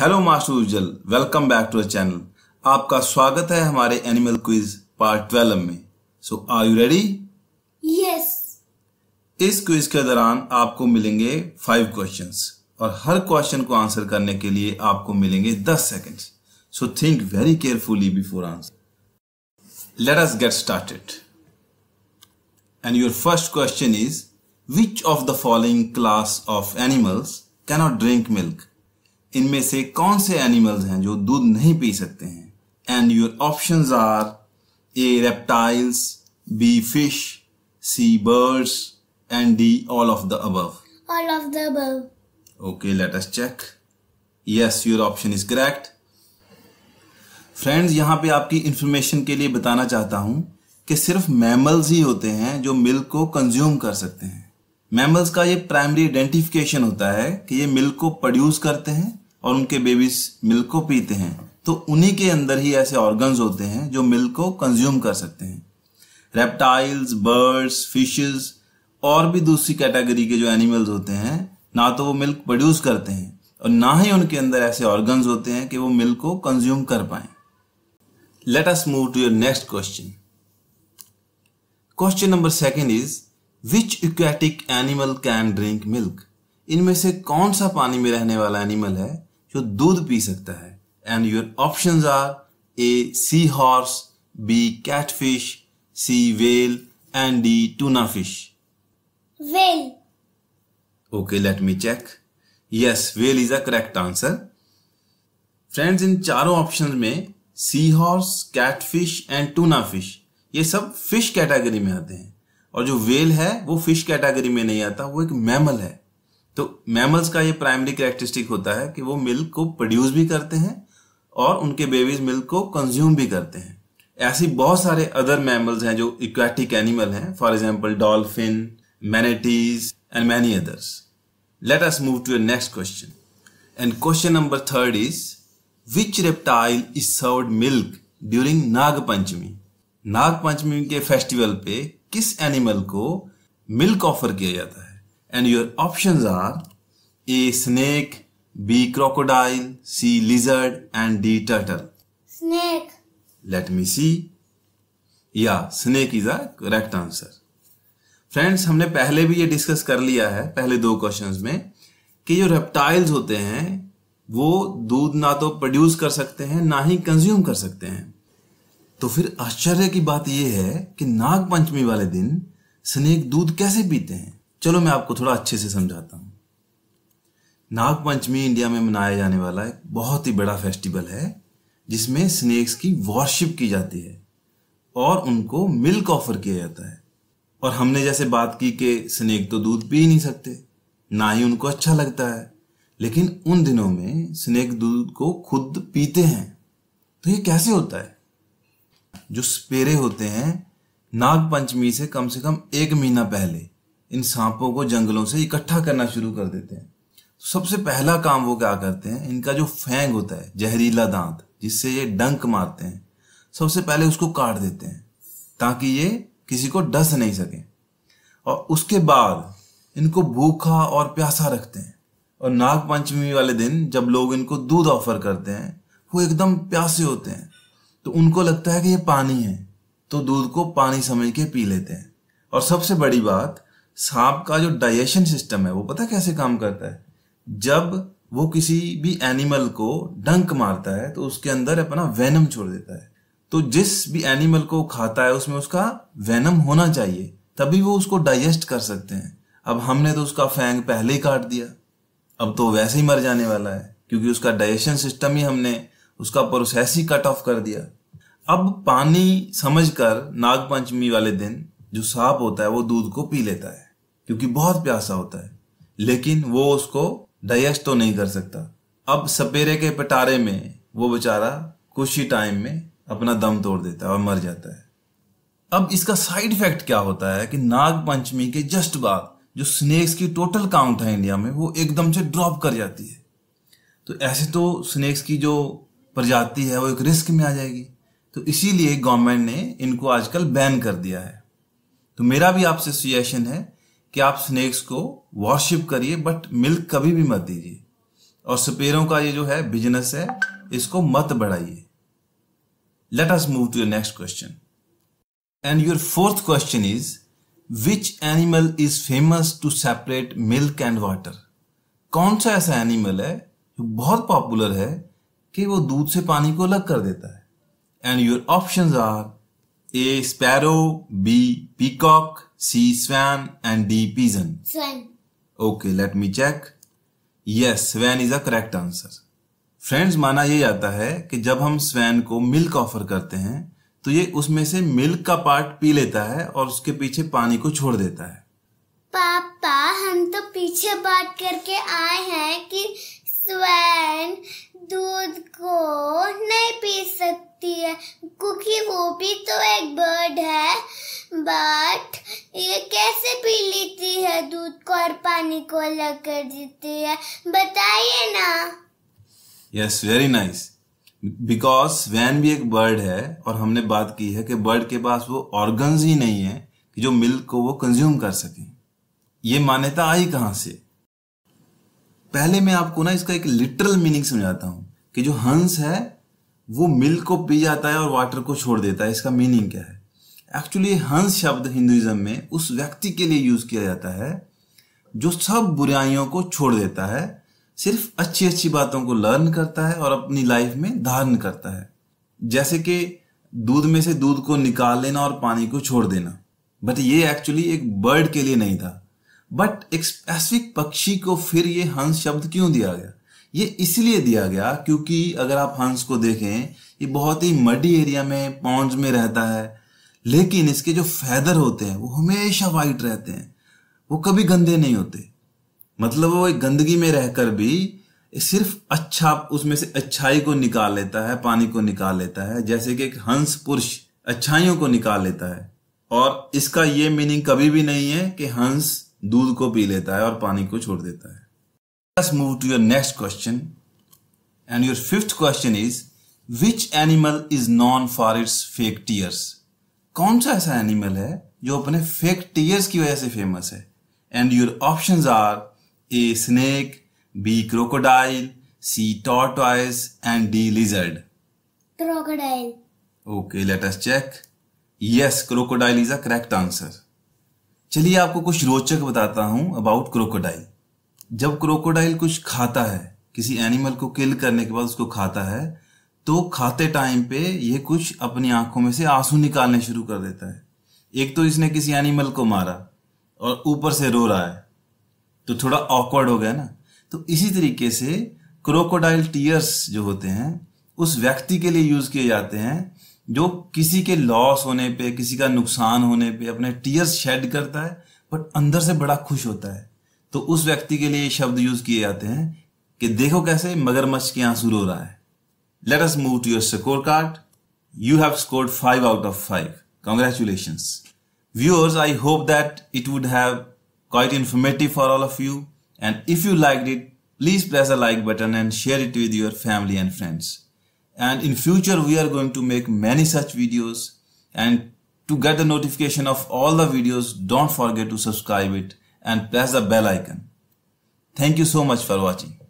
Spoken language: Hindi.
Hello master Ujjal welcome back to our channel आपका स्वागत है हमारे एनिमल क्विज पार्ट ट्वेल्व में so are you ready yes इस क्विज के दौरान आपको मिलेंगे फाइव क्वेश्चंस और हर क्वेश्चन को आंसर करने के लिए आपको मिलेंगे दस seconds so think very carefully before answer let us get started and your first question is which of the following class of animals cannot drink milk इनमें से कौन से एनिमल्स हैं जो दूध नहीं पी सकते हैं and your option are A reptiles B fish C birds and D all of the above all of the above okay let us check yes your option is correct friends यहाँ पे आपकी इंफॉर्मेशन के लिए बताना चाहता हूँ कि सिर्फ मैमल्स ही होते हैं जो मिल्क को कंज्यूम कर सकते हैं मैमल्स का ये प्राइमरी आइडेंटिफिकेशन होता है कि ये मिल्क को प्रोड्यूस करते हैं और उनके बेबीज मिल्क को पीते हैं तो उन्हीं के अंदर ही ऐसे ऑर्गन्स होते हैं जो मिल्क को कंज्यूम कर सकते हैं रेप्टाइल्स बर्ड्स फिशेस और भी दूसरी कैटेगरी के जो एनिमल्स होते हैं ना तो वो मिल्क प्रोड्यूस करते हैं और ना ही उनके अंदर ऐसे ऑर्गन्स होते हैं कि वो मिल्क को कंज्यूम कर पाए let us move to your next question question number second is which aquatic animal can drink milk इनमें से कौन सा पानी में रहने वाला एनिमल है जो दूध पी सकता है and your option are A sea horse B cat fish C whale and D tuna fish whale okay let me check yes whale is a correct answer friends इन चारों ऑप्शन में sea horse cat fish and tuna fish ये सब फिश कैटेगरी में आते हैं और जो वेल है वो फिश कैटेगरी में नहीं आता वो एक मैमल है तो मैमल्स का ये प्राइमरी करेक्टरिस्टिक होता है कि वो मिल्क को प्रोड्यूस भी करते हैं और उनके बेबीज मिल्क को कंज्यूम भी करते हैं ऐसी बहुत सारे अदर मैमल्स हैं जो इक्वेटिक एनिमल हैं for example dolphin manatees and many others let us move to next question and question number third is which reptile is served milk during Nagpanchami Nagpanchami के फेस्टिवल पे किस एनिमल को मिल्क ऑफर किया जाता है and your options are A. Snake B. Crocodile C. Lizard and D. Turtle Snake Let me see Yeah, snake is a correct answer friends हमने पहले भी ये डिस्कस कर लिया है पहले दो क्वेश्चंस में कि जो रेप्टाइल्स होते हैं वो दूध ना तो प्रोड्यूस कर सकते हैं ना ही कंज्यूम कर सकते हैं तो फिर आश्चर्य की बात यह है कि नाग पंचमी वाले दिन स्नेक दूध कैसे पीते हैं चलो मैं आपको थोड़ा अच्छे से समझाता हूँ नागपंचमी इंडिया में मनाया जाने वाला एक बहुत ही बड़ा फेस्टिवल है जिसमें स्नेक्स की वॉरशिप की जाती है और उनको मिल्क ऑफर किया जाता है और हमने जैसे बात की कि स्नेक तो दूध पी नहीं सकते ना ही उनको अच्छा लगता है लेकिन उन दिनों में स्नेक दूध को खुद पीते हैं तो ये कैसे होता है जो स्पेरे होते हैं नागपंचमी से कम से कम एक महीना पहले इन सांपों को जंगलों से इकट्ठा करना शुरू कर देते हैं तो सबसे पहला काम वो क्या करते हैं इनका जो फेंग होता है जहरीला दांत जिससे ये डंक मारते हैं सबसे पहले उसको काट देते हैं ताकि ये किसी को डस नहीं सके और उसके बाद इनको भूखा और प्यासा रखते हैं और नाग पंचमी वाले दिन जब लोग इनको दूध ऑफर करते हैं वो एकदम प्यासे होते हैं तो उनको लगता है कि ये पानी है तो दूध को पानी समझ के पी लेते हैं और सबसे बड़ी बात सांप का जो डाइजेशन सिस्टम है वो पता कैसे काम करता है जब वो किसी भी एनिमल को डंक मारता है तो उसके अंदर अपना वेनम छोड़ देता है तो जिस भी एनिमल को खाता है उसमें उसका वेनम होना चाहिए तभी वो उसको डाइजेस्ट कर सकते हैं अब हमने तो उसका फैंग पहले ही काट दिया अब तो वैसे ही मर जाने वाला है क्योंकि उसका डाइजेशन सिस्टम ही हमने उसका प्रोसेस ही कट ऑफ कर दिया अब पानी समझकर नागपंचमी वाले दिन जो सांप होता है वो दूध को पी लेता है क्योंकि बहुत प्यासा होता है लेकिन वो उसको डाइजेस्ट तो नहीं कर सकता अब सपेरे के पटारे में वो बेचारा कुछ ही टाइम में अपना दम तोड़ देता है और मर जाता है अब इसका साइड इफेक्ट क्या होता है कि नाग पंचमी के जस्ट बाद जो स्नेक्स की टोटल काउंट है इंडिया में वो एकदम से ड्रॉप कर जाती है तो ऐसे तो स्नेक्स की जो प्रजाति है वो एक रिस्क में आ जाएगी तो इसीलिए गवर्नमेंट ने इनको आजकल बैन कर दिया है तो मेरा भी आपसे सुजेशन है कि आप स्नेक्स को वॉरशिप करिए बट मिल्क कभी भी मत दीजिए और सपेरों का ये जो है बिजनेस है इसको मत बढ़ाइए let us move to your next question and your fourth question is which animal is famous to separate milk and water कौन सा ऐसा एनिमल है जो बहुत पॉपुलर है कि वो दूध से पानी को अलग कर देता है and your option are A. Sparrow B. Peacock C. Swan and D. Pigeon Swan Okay, let me check. Yes, swan is a correct answer. Friends माना यह जाता है कि जब हम स्वैन को मिल्क ऑफर करते हैं तो ये उसमें से मिल्क का पार्ट पी लेता है और उसके पीछे पानी को छोड़ देता है पापा हम तो पीछे बात करके आए हैं कि गोपी तो एक बर्ड है बट ये कैसे पी लेती है दूध को और पानी को अलग कर देती है बताइए ना यस वेरी नाइस बिकॉज वैन भी एक बर्ड है और हमने बात की है कि बर्ड के पास वो ऑर्गन्स ही नहीं है कि जो मिल्क को वो कंज्यूम कर सके ये मान्यता आई कहां से पहले मैं आपको ना इसका एक लिटरल मीनिंग समझाता हूं कि जो हंस है वो मिल्क को पी जाता है और वाटर को छोड़ देता है इसका मीनिंग क्या है एक्चुअली हंस शब्द हिंदुइज्म में उस व्यक्ति के लिए यूज़ किया जाता है जो सब बुराइयों को छोड़ देता है सिर्फ अच्छी अच्छी बातों को लर्न करता है और अपनी लाइफ में धारण करता है जैसे कि दूध में से दूध को निकाल लेना और पानी को छोड़ देना बट ये एक्चुअली एक बर्ड के लिए नहीं था बट एक स्पेसिफिक पक्षी को फिर ये हंस शब्द क्यों दिया गया ये इसलिए दिया गया क्योंकि अगर आप हंस को देखें ये बहुत ही मडी एरिया में पॉन्ड्स में रहता है लेकिन इसके जो फैदर होते हैं वो हमेशा वाइट रहते हैं वो कभी गंदे नहीं होते मतलब वो एक गंदगी में रहकर भी सिर्फ अच्छा उसमें से अच्छाई को निकाल लेता है पानी को निकाल लेता है जैसे कि एक हंस पुरुष अच्छाइयों को निकाल लेता है और इसका ये मीनिंग कभी भी नहीं है कि हंस दूध को पी लेता है और पानी को छोड़ देता है Let's move to your next question. And your fifth question is, which animal is known for its fake tears? कौन सा ऐसा एनिमल है जो अपने फेक टीयर्स की वजह से फेमस है and your option are A snake B crocodile C tortoise and D lizard crocodile okay let us check yes crocodile is a correct answer चलिए आपको कुछ रोचक बताता हूं अबाउट क्रोकोडाइल जब क्रोकोडाइल कुछ खाता है किसी एनिमल को किल करने के बाद उसको खाता है तो खाते टाइम पे ये कुछ अपनी आंखों में से आंसू निकालने शुरू कर देता है एक तो इसने किसी एनिमल को मारा और ऊपर से रो रहा है तो थोड़ा ऑकवर्ड हो गया ना तो इसी तरीके से क्रोकोडाइल टीयर्स जो होते हैं उस व्यक्ति के लिए यूज किए जाते हैं जो किसी के लॉस होने पे किसी का नुकसान होने पे अपने टीयर्स शेड करता है बट अंदर से बड़ा खुश होता है तो उस व्यक्ति के लिए शब्द यूज किए जाते हैं कि देखो कैसे मगरमच्छ के आंसू रो रहा है let us move to your score card you have scored five out of five congratulation viewers I hope that it would have quite informative for all of you and if you like it please press a like button and share it with your family and friends and in future we are going to make many such videos and to get the notification of all the videos don't forget to subscribe it and press the bell icon. Thank you so much for watching.